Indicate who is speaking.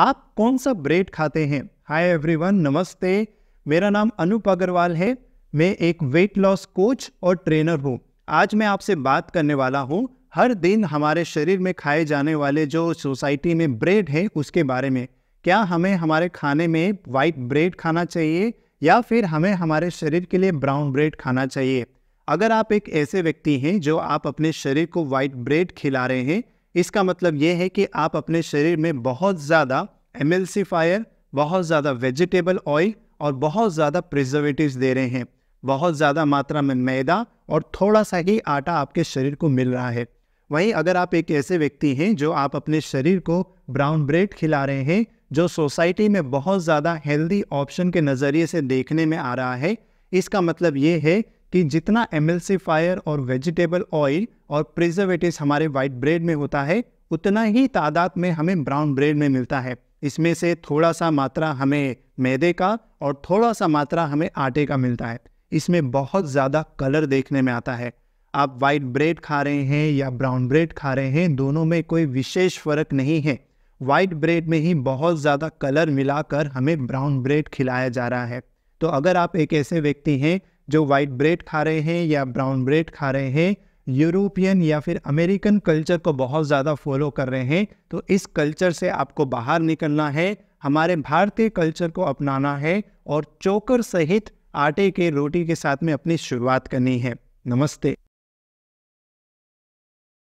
Speaker 1: आप कौन सा ब्रेड खाते हैं हाय एवरीवन नमस्ते मेरा नाम अनूप अग्रवाल है मैं एक वेट लॉस कोच और ट्रेनर हूँ आज मैं आपसे बात करने वाला हूँ हर दिन हमारे शरीर में खाए जाने वाले जो सोसाइटी में ब्रेड है उसके बारे में क्या हमें हमारे खाने में वाइट ब्रेड खाना चाहिए या फिर हमें हमारे शरीर के लिए ब्राउन ब्रेड खाना चाहिए अगर आप एक ऐसे व्यक्ति हैं जो आप अपने शरीर को वाइट ब्रेड खिला रहे हैं इसका मतलब ये है कि आप अपने शरीर में बहुत ज़्यादा एमल्सीफायर बहुत ज़्यादा वेजिटेबल ऑयल और बहुत ज़्यादा प्रिजर्वेटिव दे रहे हैं बहुत ज़्यादा मात्रा में मैदा और थोड़ा सा ही आटा आपके शरीर को मिल रहा है वहीं अगर आप एक ऐसे व्यक्ति हैं जो आप अपने शरीर को ब्राउन ब्रेड खिला रहे हैं जो सोसाइटी में बहुत ज़्यादा हेल्दी ऑप्शन के नज़रिए से देखने में आ रहा है इसका मतलब ये है कि जितना एमल्सीफायर और वेजिटेबल ऑयल और प्रिजर्वेटिव हमारे वाइट ब्रेड में होता है उतना ही तादाद में हमें ब्राउन ब्रेड में मिलता है इसमें से थोड़ा सा मात्रा हमें मैदे का और थोड़ा सा मात्रा हमें आटे का मिलता है इसमें बहुत ज़्यादा कलर देखने में आता है आप वाइट ब्रेड खा रहे हैं या ब्राउन ब्रेड खा रहे हैं दोनों में कोई विशेष फ़र्क नहीं है वाइट ब्रेड में ही बहुत ज़्यादा कलर मिलाकर हमें ब्राउन ब्रेड खिलाया जा रहा है तो अगर आप एक ऐसे व्यक्ति हैं जो वाइट ब्रेड खा रहे हैं या ब्राउन ब्रेड खा रहे हैं यूरोपियन या फिर अमेरिकन कल्चर को बहुत ज़्यादा फॉलो कर रहे हैं तो इस कल्चर से आपको बाहर निकलना है हमारे भारतीय कल्चर को अपनाना है और चोकर सहित आटे के रोटी के साथ में अपनी शुरुआत करनी है नमस्ते